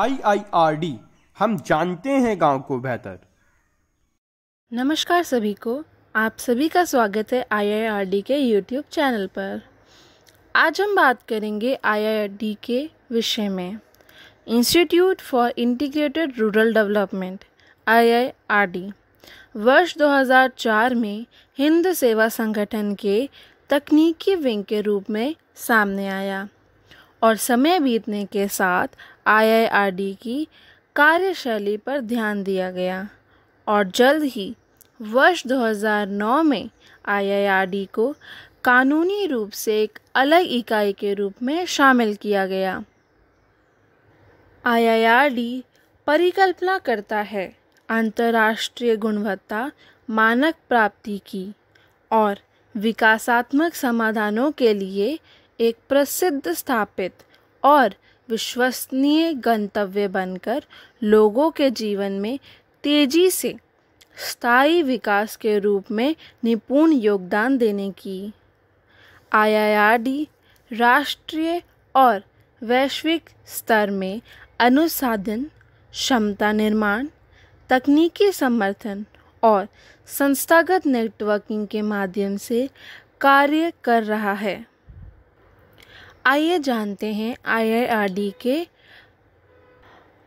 I I R D हम जानते हैं गांव को बेहतर नमस्कार सभी को आप सभी का स्वागत है डी के यूट्यूब चैनल पर आज हम बात करेंगे आई आई आर डी के विषय में Institute for Integrated Rural Development I I R D वर्ष 2004 में हिंद सेवा संगठन के तकनीकी विंग के रूप में सामने आया और समय बीतने के साथ आईआईआरडी की कार्यशैली पर ध्यान दिया गया और जल्द ही वर्ष 2009 में आईआईआरडी को कानूनी रूप से एक अलग इकाई के रूप में शामिल किया गया आईआईआरडी परिकल्पना करता है अंतर्राष्ट्रीय गुणवत्ता मानक प्राप्ति की और विकासात्मक समाधानों के लिए एक प्रसिद्ध स्थापित और विश्वसनीय गंतव्य बनकर लोगों के जीवन में तेजी से स्थायी विकास के रूप में निपुण योगदान देने की आईआईआरडी राष्ट्रीय और वैश्विक स्तर में अनुसाधन क्षमता निर्माण तकनीकी समर्थन और संस्थागत नेटवर्किंग के माध्यम से कार्य कर रहा है आइए जानते हैं आईआईआरडी के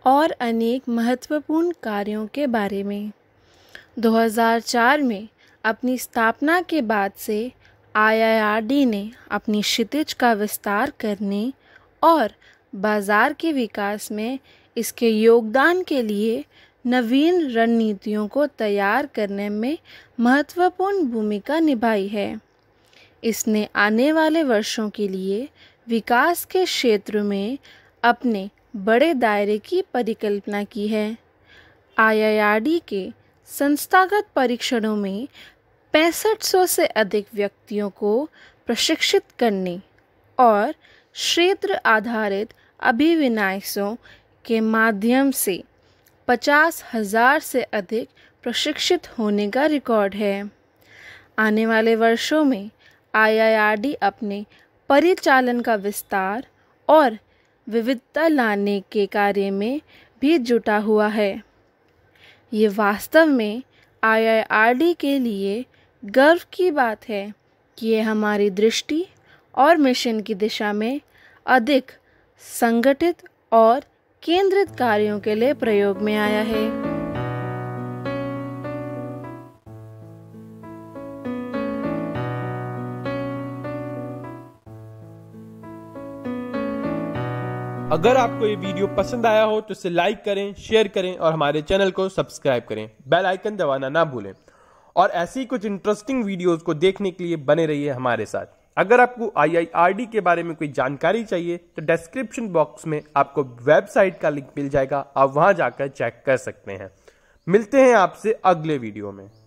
और अनेक महत्वपूर्ण कार्यों के बारे में 2004 में अपनी स्थापना के बाद से आईआईआरडी ने अपनी क्षितिज का विस्तार करने और बाज़ार के विकास में इसके योगदान के लिए नवीन रणनीतियों को तैयार करने में महत्वपूर्ण भूमिका निभाई है इसने आने वाले वर्षों के लिए विकास के क्षेत्र में अपने बड़े दायरे की परिकल्पना की है आईआईआरडी के संस्थागत परीक्षणों में पैंसठ सौ से अधिक व्यक्तियों को प्रशिक्षित करने और क्षेत्र आधारित अभिविनायसों के माध्यम से पचास हजार से अधिक प्रशिक्षित होने का रिकॉर्ड है आने वाले वर्षों में आईआईआरडी अपने परिचालन का विस्तार और विविधता लाने के कार्य में भी जुटा हुआ है ये वास्तव में आईआईआरडी के लिए गर्व की बात है कि ये हमारी दृष्टि और मिशन की दिशा में अधिक संगठित और केंद्रित कार्यों के लिए प्रयोग में आया है अगर आपको ये वीडियो पसंद आया हो तो इसे लाइक करें शेयर करें और हमारे चैनल को सब्सक्राइब करें बेल आइकन दबाना ना भूलें और ऐसी कुछ इंटरेस्टिंग वीडियोस को देखने के लिए बने रहिए हमारे साथ अगर आपको आईआईआरडी के बारे में कोई जानकारी चाहिए तो डिस्क्रिप्शन बॉक्स में आपको वेबसाइट का लिंक मिल जाएगा आप वहां जाकर चेक कर सकते हैं मिलते हैं आपसे अगले वीडियो में